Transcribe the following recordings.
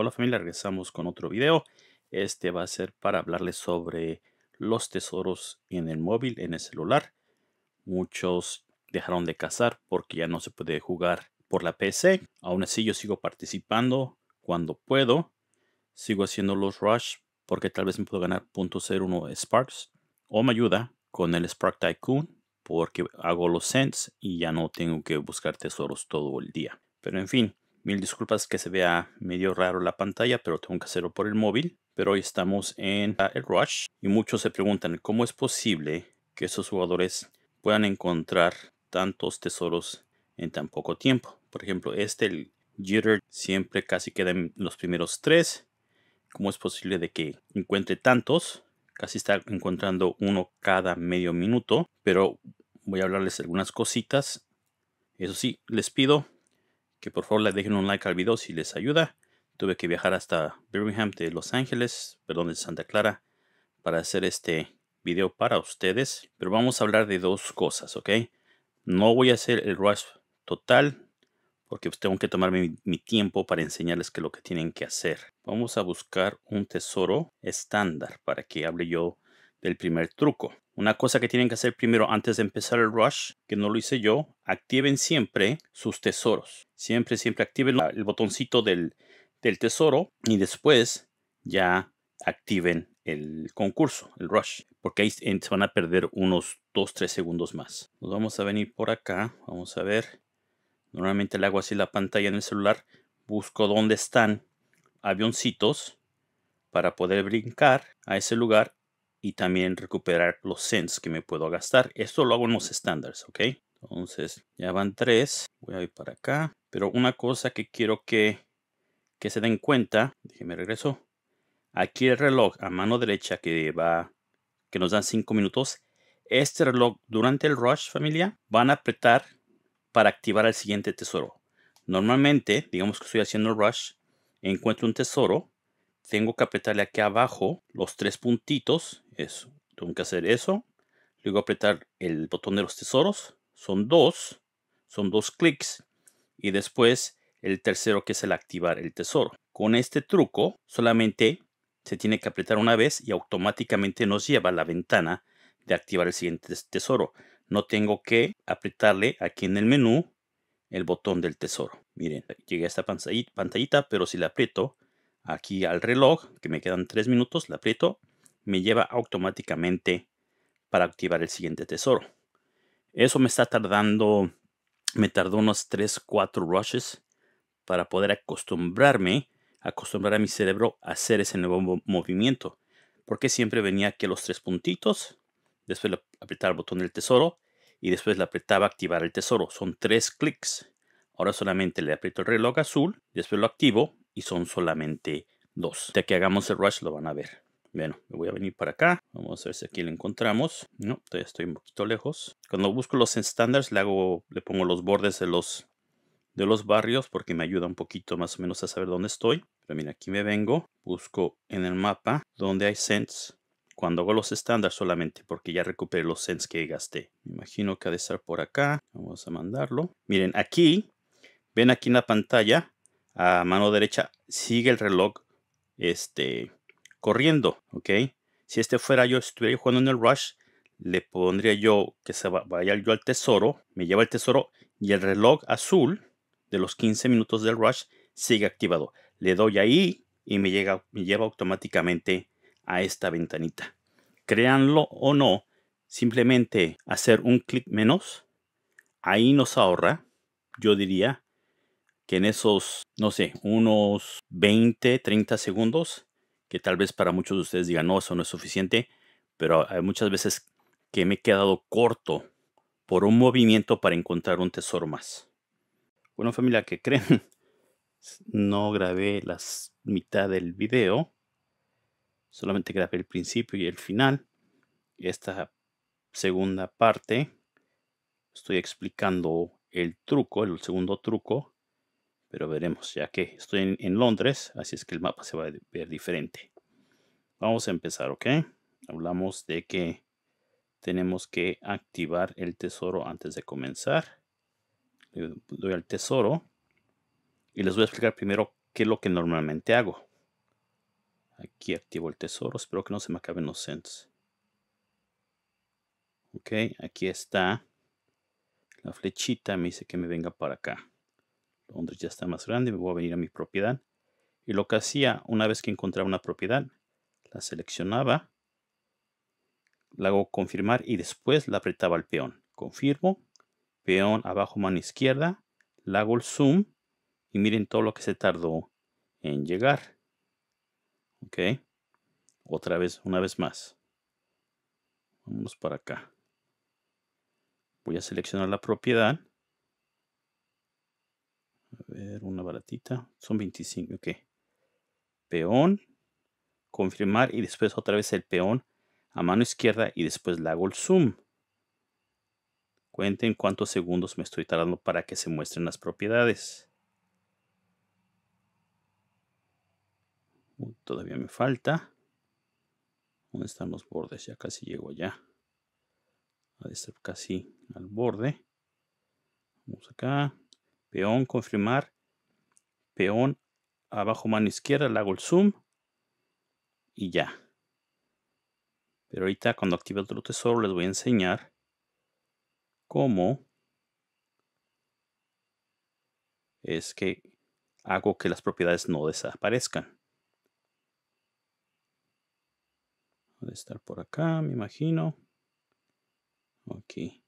Hola familia, regresamos con otro video. Este va a ser para hablarles sobre los tesoros en el móvil, en el celular. Muchos dejaron de cazar porque ya no se puede jugar por la PC. Aún así yo sigo participando cuando puedo. Sigo haciendo los rush porque tal vez me puedo ganar .01 Sparks o me ayuda con el Spark Tycoon porque hago los cents y ya no tengo que buscar tesoros todo el día. Pero en fin, Mil disculpas que se vea medio raro la pantalla, pero tengo que hacerlo por el móvil. Pero hoy estamos en el Rush y muchos se preguntan cómo es posible que esos jugadores puedan encontrar tantos tesoros en tan poco tiempo. Por ejemplo, este, el Jitter, siempre casi quedan en los primeros tres. ¿Cómo es posible de que encuentre tantos? Casi está encontrando uno cada medio minuto, pero voy a hablarles algunas cositas. Eso sí, les pido que por favor le dejen un like al video si les ayuda. Tuve que viajar hasta Birmingham de Los Ángeles, perdón, de Santa Clara, para hacer este video para ustedes. Pero vamos a hablar de dos cosas, ¿ok? No voy a hacer el rush total porque pues, tengo que tomarme mi, mi tiempo para enseñarles que lo que tienen que hacer. Vamos a buscar un tesoro estándar para que hable yo del primer truco. Una cosa que tienen que hacer primero antes de empezar el rush, que no lo hice yo, activen siempre sus tesoros. Siempre, siempre activen el botoncito del, del tesoro y después ya activen el concurso, el rush, porque ahí se van a perder unos 2-3 segundos más. Nos vamos a venir por acá, vamos a ver. Normalmente le hago así la pantalla en el celular, busco dónde están avioncitos para poder brincar a ese lugar y también recuperar los cents que me puedo gastar. Esto lo hago en los estándares, ¿ok? Entonces ya van tres. Voy a ir para acá. Pero una cosa que quiero que, que se den cuenta, déjenme regreso. Aquí el reloj a mano derecha que va, que nos dan cinco minutos. Este reloj durante el rush, familia, van a apretar para activar el siguiente tesoro. Normalmente, digamos que estoy haciendo el rush, encuentro un tesoro, tengo que apretarle aquí abajo los tres puntitos eso. Tengo que hacer eso. Luego apretar el botón de los tesoros. Son dos. Son dos clics. Y después el tercero que es el activar el tesoro. Con este truco solamente se tiene que apretar una vez y automáticamente nos lleva a la ventana de activar el siguiente tesoro. No tengo que apretarle aquí en el menú el botón del tesoro. Miren, llegué a esta pantallita, pero si la aprieto aquí al reloj, que me quedan tres minutos, la aprieto me lleva automáticamente para activar el siguiente tesoro. Eso me está tardando, me tardó unos 3, 4 rushes para poder acostumbrarme, acostumbrar a mi cerebro a hacer ese nuevo movimiento. Porque siempre venía aquí los tres puntitos, después le apretaba el botón del tesoro y después le apretaba activar el tesoro. Son tres clics. Ahora solamente le aprieto el reloj azul, después lo activo y son solamente dos. Ya que hagamos el rush lo van a ver. Bueno, me voy a venir para acá. Vamos a ver si aquí lo encontramos. No, todavía estoy un poquito lejos. Cuando busco los estándares, le hago, le pongo los bordes de los de los barrios porque me ayuda un poquito más o menos a saber dónde estoy. Pero mira, aquí me vengo, busco en el mapa donde hay cents. Cuando hago los estándares solamente porque ya recuperé los cents que gasté. Me imagino que ha de estar por acá. Vamos a mandarlo. Miren, aquí, ven aquí en la pantalla, a mano derecha, sigue el reloj este corriendo, ¿ok? Si este fuera yo, estuviera jugando en el Rush, le pondría yo que se vaya yo al tesoro, me lleva el tesoro y el reloj azul de los 15 minutos del Rush sigue activado. Le doy ahí y me, llega, me lleva automáticamente a esta ventanita. Créanlo o no, simplemente hacer un clic menos, ahí nos ahorra, yo diría, que en esos, no sé, unos 20, 30 segundos que tal vez para muchos de ustedes digan, no, eso no es suficiente, pero hay muchas veces que me he quedado corto por un movimiento para encontrar un tesoro más. Bueno, familia, que creen? No grabé la mitad del video, solamente grabé el principio y el final. Esta segunda parte estoy explicando el truco, el segundo truco pero veremos, ya que estoy en, Londres, así es que el mapa se va a ver diferente. Vamos a empezar, ¿ok? Hablamos de que tenemos que activar el tesoro antes de comenzar. Le doy al tesoro y les voy a explicar primero qué es lo que normalmente hago. Aquí activo el tesoro, espero que no se me acaben los cents. Ok, aquí está la flechita, me dice que me venga para acá. Londres ya está más grande, me voy a venir a mi propiedad. Y lo que hacía una vez que encontraba una propiedad, la seleccionaba, la hago confirmar y después la apretaba al peón. Confirmo, peón abajo mano izquierda, la hago el zoom y miren todo lo que se tardó en llegar. Ok, otra vez, una vez más. Vamos para acá. Voy a seleccionar la propiedad a ver, una baratita. Son 25, ok. Peón, confirmar y después otra vez el peón a mano izquierda y después le hago el zoom. Cuenten cuántos segundos me estoy tardando para que se muestren las propiedades. todavía me falta. ¿Dónde están los bordes? Ya casi llego allá. a de estar casi al borde. Vamos acá peón confirmar, peón abajo mano izquierda, le hago el zoom y ya. Pero ahorita cuando active el otro tesoro les voy a enseñar cómo es que hago que las propiedades no desaparezcan. Debe estar por acá, me imagino. Aquí.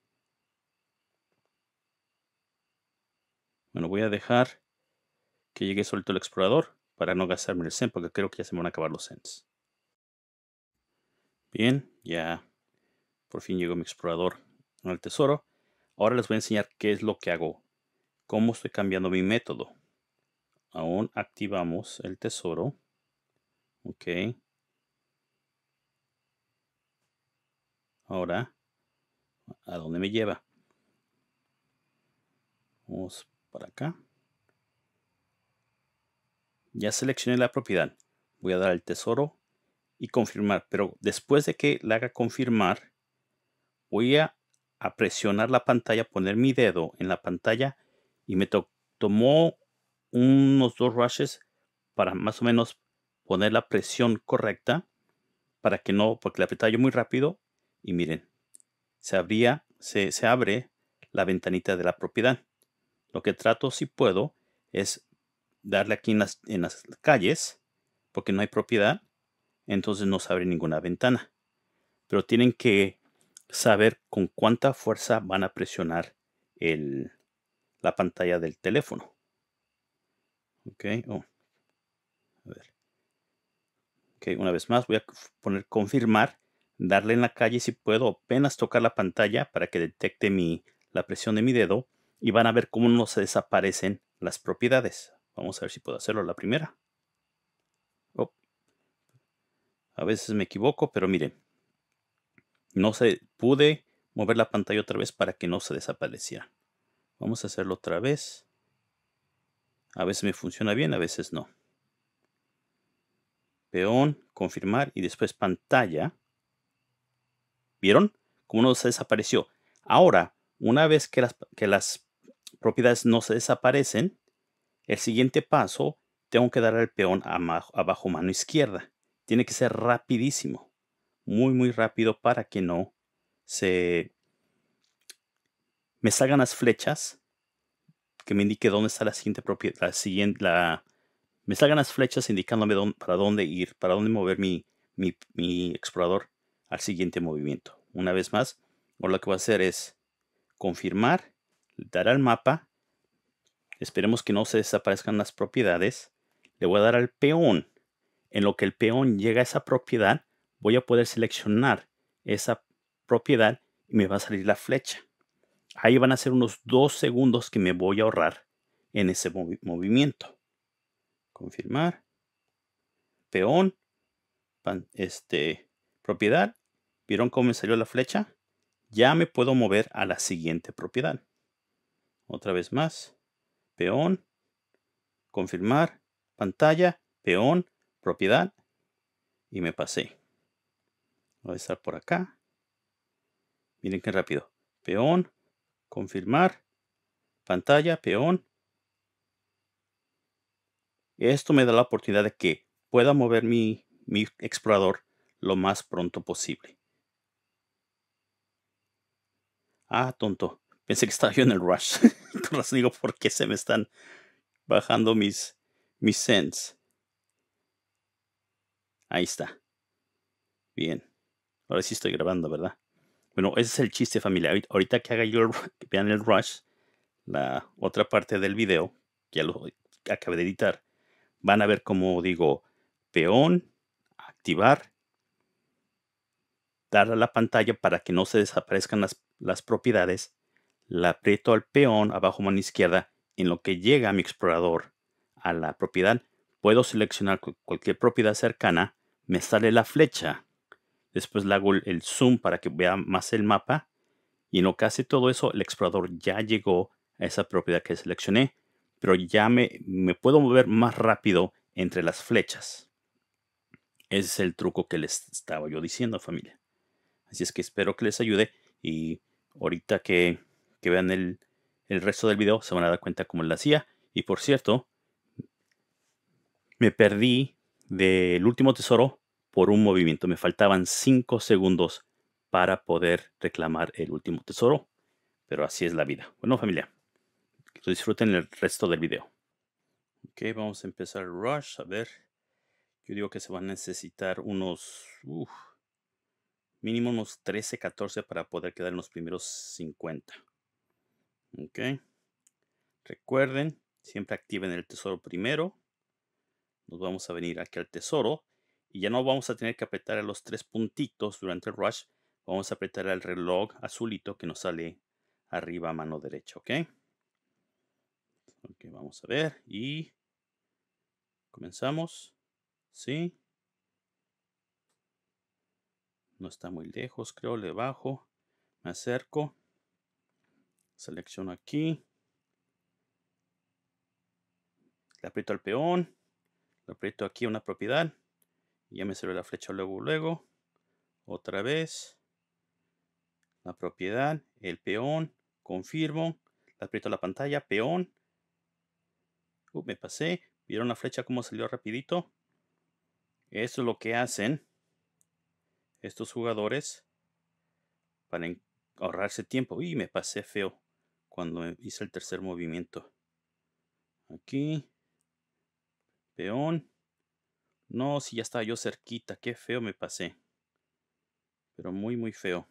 Bueno, voy a dejar que llegue solito el explorador para no gastarme el zen, porque creo que ya se me van a acabar los sends Bien, ya por fin llegó mi explorador al tesoro. Ahora les voy a enseñar qué es lo que hago, cómo estoy cambiando mi método. Aún activamos el tesoro. Ok. Ahora, ¿a dónde me lleva? Vamos para acá. Ya seleccioné la propiedad. Voy a dar el tesoro y confirmar. Pero después de que le haga confirmar, voy a, presionar la pantalla, poner mi dedo en la pantalla y me tomó unos dos rushes para más o menos poner la presión correcta para que no, porque le apreté yo muy rápido y miren, se abría, se, se abre la ventanita de la propiedad. Lo que trato si puedo es darle aquí en las, calles, porque no hay propiedad, entonces no se abre ninguna ventana. Pero tienen que saber con cuánta fuerza van a presionar el, la pantalla del teléfono. Ok, oh. una vez más voy a poner confirmar, darle en la calle si puedo, apenas tocar la pantalla para que detecte mi, la presión de mi dedo y van a ver cómo no se desaparecen las propiedades. Vamos a ver si puedo hacerlo la primera. Oh. A veces me equivoco, pero miren. No se pude mover la pantalla otra vez para que no se desapareciera. Vamos a hacerlo otra vez. A veces me funciona bien, a veces no. Peón, confirmar y después pantalla. ¿Vieron? Cómo no se desapareció. Ahora, una vez que las, que las propiedades no se desaparecen, el siguiente paso tengo que dar al peón abajo mano izquierda. Tiene que ser rapidísimo, muy muy rápido para que no se me salgan las flechas que me indique dónde está la siguiente propiedad, la siguiente, la, me salgan las flechas indicándome para dónde ir, para dónde mover mi, explorador al siguiente movimiento. Una vez más, lo que voy a hacer es confirmar Dar al mapa, esperemos que no se desaparezcan las propiedades, le voy a dar al peón. En lo que el peón llega a esa propiedad, voy a poder seleccionar esa propiedad y me va a salir la flecha. Ahí van a ser unos dos segundos que me voy a ahorrar en ese movimiento. Confirmar. Peón. este, propiedad. ¿Vieron cómo me salió la flecha? Ya me puedo mover a la siguiente propiedad. Otra vez más. Peón. Confirmar. Pantalla. Peón. Propiedad. Y me pasé. Voy a estar por acá. Miren qué rápido. Peón. Confirmar. Pantalla. Peón. Esto me da la oportunidad de que pueda mover mi, mi explorador lo más pronto posible. Ah, tonto. Pensé que estaba yo en el rush. No digo, ¿por qué se me están bajando mis, mis sends? Ahí está. Bien. Ahora sí estoy grabando, ¿verdad? Bueno, ese es el chiste, familia. Ahorita que haga yo, vean el rush, la otra parte del video, que ya lo acabé de editar, van a ver cómo digo peón, activar, dar a la pantalla para que no se desaparezcan las, las propiedades la aprieto al peón abajo mano izquierda, en lo que llega mi explorador a la propiedad, puedo seleccionar cualquier propiedad cercana, me sale la flecha, después le hago el zoom para que vea más el mapa, y en lo que hace todo eso, el explorador ya llegó a esa propiedad que seleccioné, pero ya me, me puedo mover más rápido entre las flechas. Ese es el truco que les estaba yo diciendo, familia. Así es que espero que les ayude y ahorita que que vean el, resto del video se van a dar cuenta cómo lo hacía. Y por cierto, me perdí del último tesoro por un movimiento. Me faltaban 5 segundos para poder reclamar el último tesoro. Pero así es la vida. Bueno, familia, disfruten el resto del video. Ok, vamos a empezar Rush. A ver, yo digo que se van a necesitar unos... mínimo unos 13, 14 para poder quedar en los primeros 50. Ok. Recuerden, siempre activen el tesoro primero. Nos vamos a venir aquí al tesoro. Y ya no vamos a tener que apretar a los tres puntitos durante el rush. Vamos a apretar al reloj azulito que nos sale arriba a mano derecha. Ok. Ok, vamos a ver. Y comenzamos. Sí. No está muy lejos, creo. Le bajo. Me acerco. Selecciono aquí. Le aprieto al peón. Le aprieto aquí una propiedad. Y ya me sirve la flecha luego, luego. Otra vez. La propiedad. El peón. Confirmo. Le aprieto la pantalla. Peón. Uh, me pasé. ¿Vieron la flecha como salió rapidito? eso es lo que hacen estos jugadores para ahorrarse tiempo. Y me pasé feo cuando e, hice el tercer movimiento. Aquí. Peón. No, si ya estaba yo cerquita. Qué feo me pasé. Pero muy, muy feo.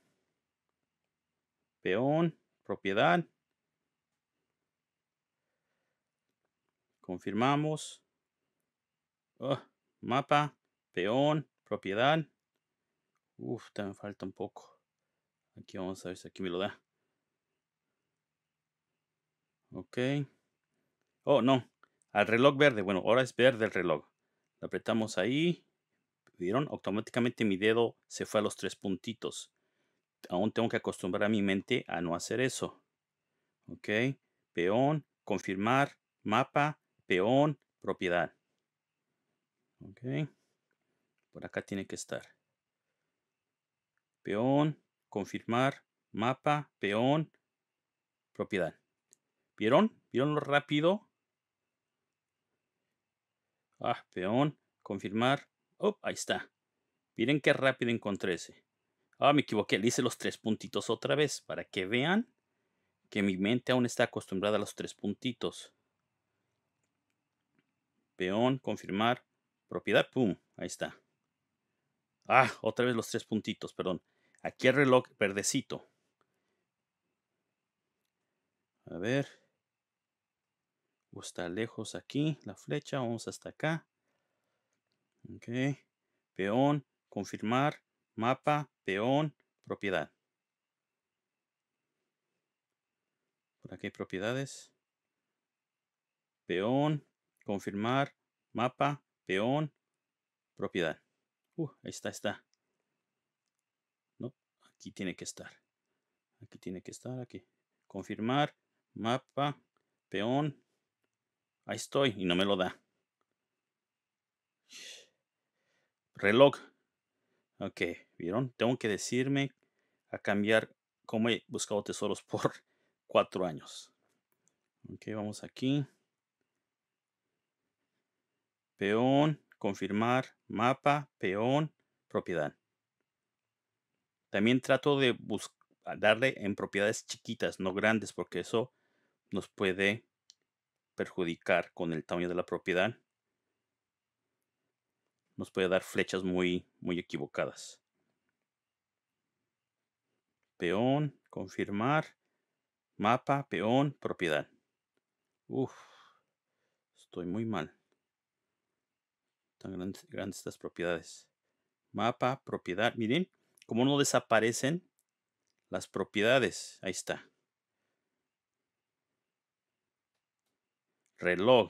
Peón. Propiedad. Confirmamos. Oh, mapa. Peón. Propiedad. Uf, también falta un poco. Aquí vamos a ver si aquí me lo da. Ok. Oh, no. Al reloj verde. Bueno, ahora es verde el reloj. Lo apretamos ahí. ¿Vieron? Automáticamente mi dedo se fue a los tres puntitos. Aún tengo que acostumbrar a mi mente a no hacer eso. Ok. Peón, confirmar, mapa, peón, propiedad. Ok. Por acá tiene que estar. Peón, confirmar, mapa, peón, propiedad. ¿Vieron? ¿Vieron lo rápido? Ah, peón. Confirmar. Oh, ahí está. Miren qué rápido encontré ese. Ah, me equivoqué. Le hice los tres puntitos otra vez para que vean que mi mente aún está acostumbrada a los tres puntitos. Peón, confirmar. Propiedad, pum. Ahí está. Ah, otra vez los tres puntitos, perdón. Aquí el reloj verdecito. A ver está lejos aquí, la flecha, vamos hasta acá. Ok, peón, confirmar, mapa, peón, propiedad. Por aquí hay propiedades. Peón, confirmar, mapa, peón, propiedad. Uh, ahí está, está. No, aquí tiene que estar. Aquí tiene que estar, aquí. Confirmar, mapa, peón, Ahí estoy y no me lo da. Reloj. Ok, ¿vieron? Tengo que decirme a cambiar cómo he buscado tesoros por cuatro años. Ok, vamos aquí. Peón, confirmar, mapa, peón, propiedad. También trato de darle en propiedades chiquitas, no grandes, porque eso nos puede perjudicar con el tamaño de la propiedad, nos puede dar flechas muy, muy equivocadas. Peón, confirmar, mapa, peón, propiedad. uff estoy muy mal. Tan grandes, grandes estas propiedades. Mapa, propiedad. Miren cómo no desaparecen las propiedades. Ahí está. Relog,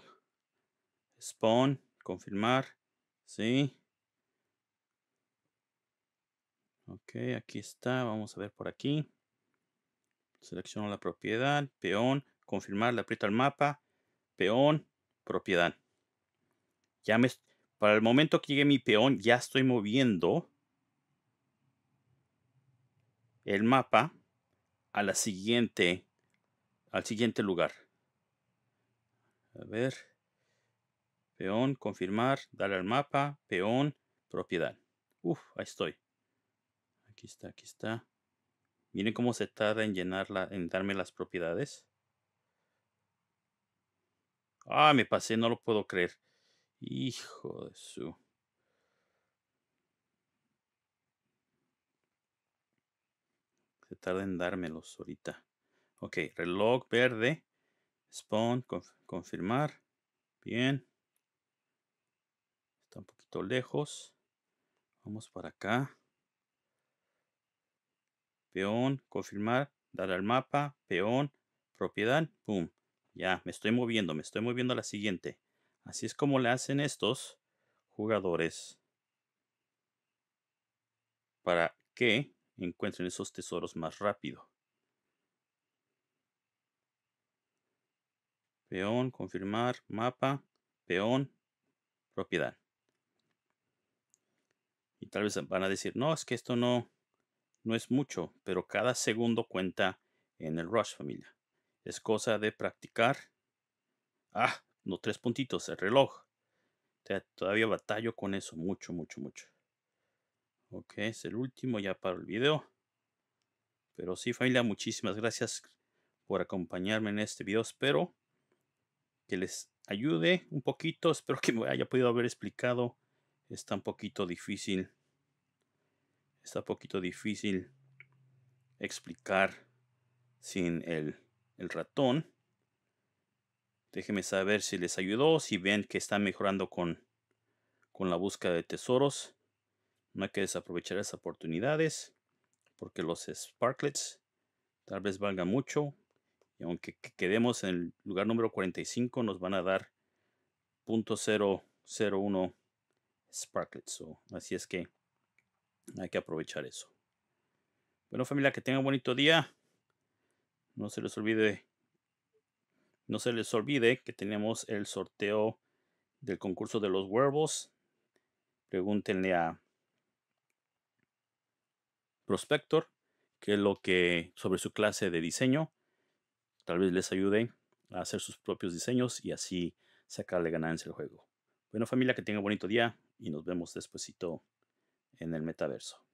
Spawn, confirmar. Sí. Ok, aquí está. Vamos a ver por aquí. Selecciono la propiedad. Peón, confirmar. Le aprieto el mapa. Peón, propiedad. Ya me, para el momento que llegue mi peón, ya estoy moviendo el mapa a la siguiente, al siguiente lugar. A ver. Peón, confirmar, darle al mapa, peón, propiedad. Uf, ahí estoy. Aquí está, aquí está. Miren cómo se tarda en llenarla, en darme las propiedades. Ah, me pasé, no lo puedo creer. Hijo de su. Se tarda en dármelos ahorita. Ok, reloj verde. Spawn, confirmar. Bien. Está un poquito lejos. Vamos para acá. Peón, confirmar, dar al mapa, peón, propiedad, boom. Ya, me estoy moviendo, me estoy moviendo a la siguiente. Así es como le hacen estos jugadores para que encuentren esos tesoros más rápido. peón, confirmar, mapa, peón, propiedad. Y tal vez van a decir, no, es que esto no, no es mucho, pero cada segundo cuenta en el rush, familia. Es cosa de practicar. Ah, no, tres puntitos, el reloj. Todavía batallo con eso, mucho, mucho, mucho. Ok, es el último ya para el video. Pero sí, familia, muchísimas gracias por acompañarme en este video. Espero que les ayude un poquito. Espero que me haya podido haber explicado. Está un poquito difícil. Está un poquito difícil explicar sin el, el ratón. Déjenme saber si les ayudó, si ven que está mejorando con, con la búsqueda de tesoros. No hay que desaprovechar esas oportunidades porque los sparklets tal vez valgan mucho y aunque quedemos en el lugar número 45, nos van a dar 0.001 sparklets. así es que hay que aprovechar eso. Bueno, familia, que tengan un bonito día. No se les olvide. No se les olvide que tenemos el sorteo del concurso de los huevos. Pregúntenle a Prospector Que es lo que sobre su clase de diseño tal vez les ayude a hacer sus propios diseños y así sacarle ganancia al juego. Bueno familia, que tenga bonito día y nos vemos despuesito en el metaverso.